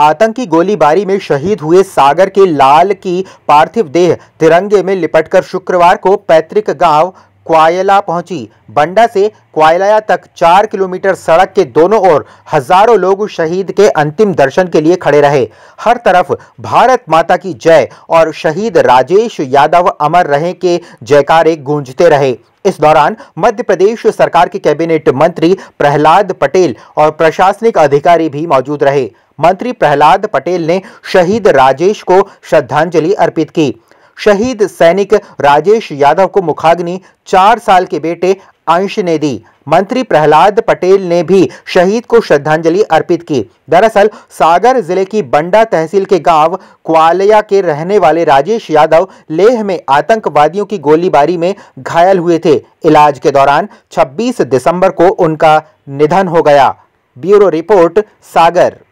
आतंकी गोलीबारी में शहीद हुए सागर के लाल की पार्थिव देह तिरंगे में लिपटकर शुक्रवार को पैतृक गांव क्वायला पहुंची बंडा से क्वायलाया तक चार किलोमीटर सड़क के दोनों ओर हजारों लोग शहीद के अंतिम दर्शन के लिए खड़े रहे हर तरफ भारत माता की जय और शहीद राजेश यादव अमर रहे के जयकारे गूंजते रहे इस दौरान मध्य प्रदेश सरकार के कैबिनेट मंत्री प्रहलाद पटेल और प्रशासनिक अधिकारी भी मौजूद रहे मंत्री प्रहलाद पटेल ने शहीद राजेश को श्रद्धांजलि अर्पित की शहीद सैनिक राजेश यादव को मुखाग्नि चार साल के बेटे अंश ने दी मंत्री प्रहलाद पटेल ने भी शहीद को श्रद्धांजलि अर्पित की दरअसल सागर जिले की बंडा तहसील के गांव क्वालिया के रहने वाले राजेश यादव लेह में आतंकवादियों की गोलीबारी में घायल हुए थे इलाज के दौरान 26 दिसंबर को उनका निधन हो गया ब्यूरो रिपोर्ट सागर